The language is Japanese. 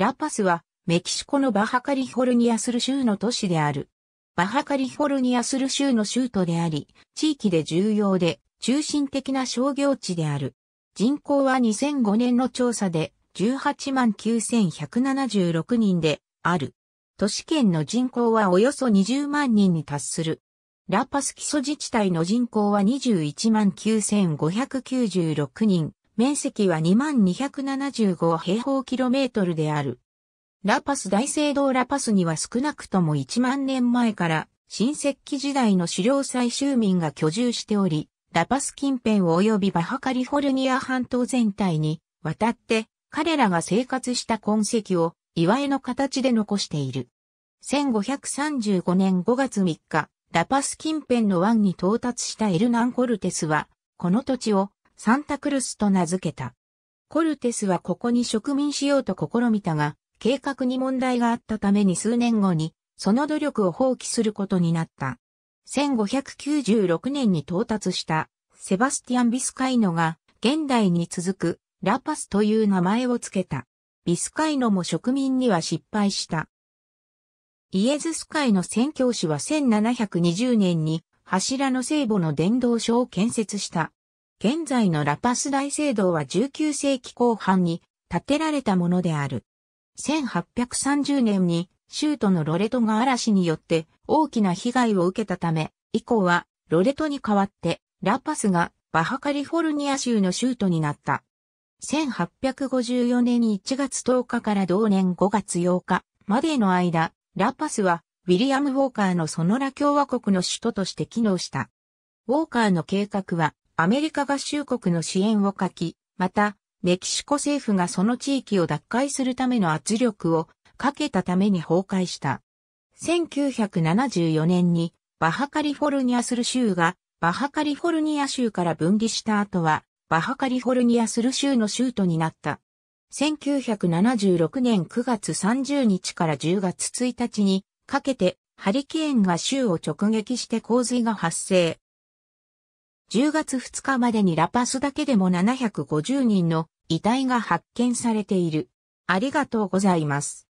ラパスは、メキシコのバハカリフォルニアスル州の都市である。バハカリフォルニアスル州の州都であり、地域で重要で、中心的な商業地である。人口は2005年の調査で18万9176人である。都市圏の人口はおよそ20万人に達する。ラパス基礎自治体の人口は21万9596人。面積は2275平方キロメートルである。ラパス大聖堂ラパスには少なくとも1万年前から新石器時代の狩猟採集民が居住しており、ラパス近辺及びバハカリフォルニア半島全体に渡って彼らが生活した痕跡を岩絵の形で残している。1535年5月3日、ラパス近辺の湾に到達したエルナンコルテスは、この土地をサンタクルスと名付けた。コルテスはここに植民しようと試みたが、計画に問題があったために数年後に、その努力を放棄することになった。1596年に到達したセバスティアン・ビスカイノが現代に続くラパスという名前を付けた。ビスカイノも植民には失敗した。イエズス会の宣教師は1720年に柱の聖母の伝道所を建設した。現在のラパス大聖堂は19世紀後半に建てられたものである。1830年に州都のロレトが嵐によって大きな被害を受けたため、以降はロレトに代わってラパスがバハカリフォルニア州の州都になった。1854年1月10日から同年5月8日までの間、ラパスはウィリアム・ウォーカーのソノラ共和国の首都として機能した。ウォーカーの計画はアメリカ合衆国の支援を書き、また、メキシコ政府がその地域を奪回するための圧力をかけたために崩壊した。1974年にバハカリフォルニアする州がバハカリフォルニア州から分離した後はバハカリフォルニアする州の州都になった。1976年9月30日から10月1日にかけてハリケーンが州を直撃して洪水が発生。10月2日までにラパスだけでも750人の遺体が発見されている。ありがとうございます。